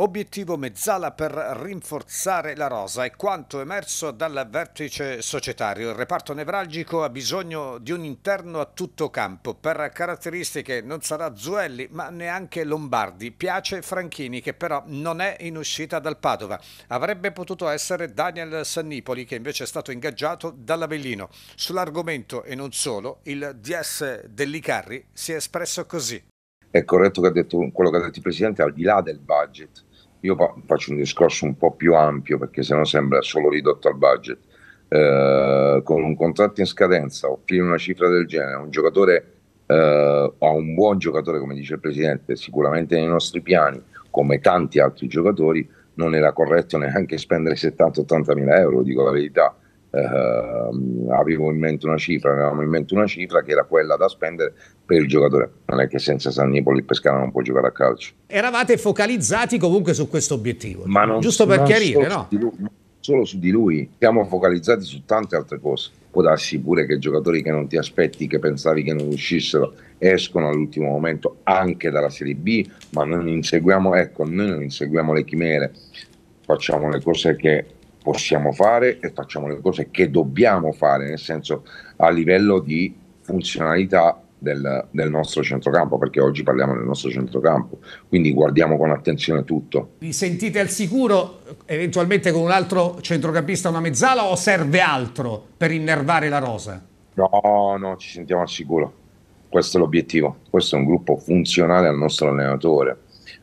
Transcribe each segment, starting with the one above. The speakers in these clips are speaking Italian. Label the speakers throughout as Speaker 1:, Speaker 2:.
Speaker 1: Obiettivo Mezzala per rinforzare la rosa è quanto emerso dal vertice societario. Il reparto nevralgico ha bisogno di un interno a tutto campo. Per caratteristiche non sarà Zuelli ma neanche Lombardi. Piace Franchini che però non è in uscita dal Padova. Avrebbe potuto essere Daniel Sannipoli che invece è stato ingaggiato dall'Avellino. Sull'argomento e non solo il DS Dellicarri si è espresso così.
Speaker 2: È corretto che ha detto, quello che ha detto il Presidente al di là del budget io faccio un discorso un po' più ampio perché se no sembra solo ridotto al budget. Eh, con un contratto in scadenza, offrire una cifra del genere a un giocatore, eh, a un buon giocatore, come dice il presidente, sicuramente nei nostri piani, come tanti altri giocatori, non era corretto neanche spendere 70-80 mila euro, dico la verità. Uh, avevo in mente una cifra, avevamo in mente una cifra che era quella da spendere per il giocatore. Non è che senza San Nipoli il Pescara non può giocare a calcio.
Speaker 3: Eravate focalizzati comunque su questo obiettivo, Ma non, giusto per non chiarire, no?
Speaker 2: Lui, non solo su di lui, siamo focalizzati su tante altre cose. Può darsi pure che giocatori che non ti aspetti, che pensavi che non uscissero, escono all'ultimo momento anche dalla Serie B, ma non inseguiamo, ecco, noi non inseguiamo le chimere, facciamo le cose che possiamo fare e facciamo le cose che dobbiamo fare, nel senso a livello di funzionalità del, del, nostro centrocampo, perché oggi parliamo del nostro centrocampo, quindi guardiamo con attenzione tutto.
Speaker 3: Vi sentite al sicuro eventualmente con un altro centrocampista, una mezzala o serve altro per innervare la rosa?
Speaker 2: No, no, ci sentiamo al sicuro. Questo è l'obiettivo. Questo è un gruppo funzionale al nostro allenatore,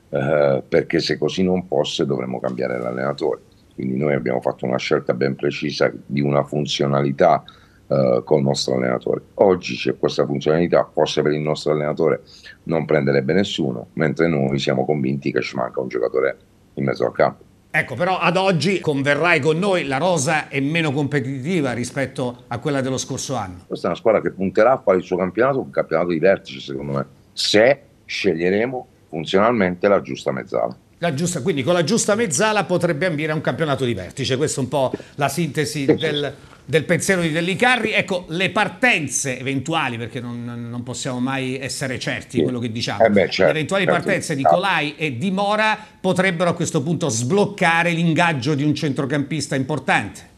Speaker 2: eh, perché se così non fosse dovremmo cambiare l'allenatore quindi noi abbiamo fatto una scelta ben precisa di una funzionalità eh, il nostro allenatore. Oggi c'è questa funzionalità, forse per il nostro allenatore non prenderebbe nessuno, mentre noi siamo convinti che ci manca un giocatore in mezzo al campo.
Speaker 3: Ecco, però ad oggi converrai con noi, la rosa è meno competitiva rispetto a quella dello scorso anno.
Speaker 2: Questa è una squadra che punterà a fare il suo campionato, un campionato di vertice secondo me, se sceglieremo funzionalmente la giusta mezzala.
Speaker 3: Giusta, quindi con la giusta mezzala potrebbe ambire a un campionato di vertice, questa è un po' la sintesi del, del pensiero di Dellicarri. Ecco, le partenze eventuali, perché non, non possiamo mai essere certi di quello che diciamo, eh beh, certo, le eventuali certo, partenze certo. di ah. Colai e di Mora potrebbero a questo punto sbloccare l'ingaggio di un centrocampista importante.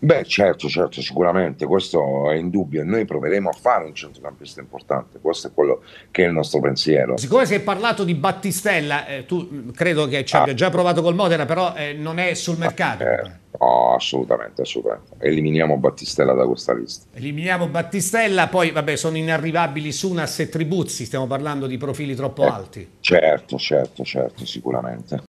Speaker 2: Beh, certo, certo, sicuramente, questo è indubbio. Noi proveremo a fare un centrocampista importante, questo è quello che è il nostro pensiero.
Speaker 3: Siccome si è parlato di Battistella, eh, tu mm, credo che ci abbia ah. già provato col Modena, però eh, non è sul ah, mercato. Eh,
Speaker 2: no, assolutamente, assolutamente. Eliminiamo Battistella da questa lista.
Speaker 3: Eliminiamo Battistella, poi vabbè, sono inarrivabili Sunas e Tribuzzi, stiamo parlando di profili troppo eh, alti.
Speaker 2: Certo, certo,
Speaker 1: certo, sicuramente.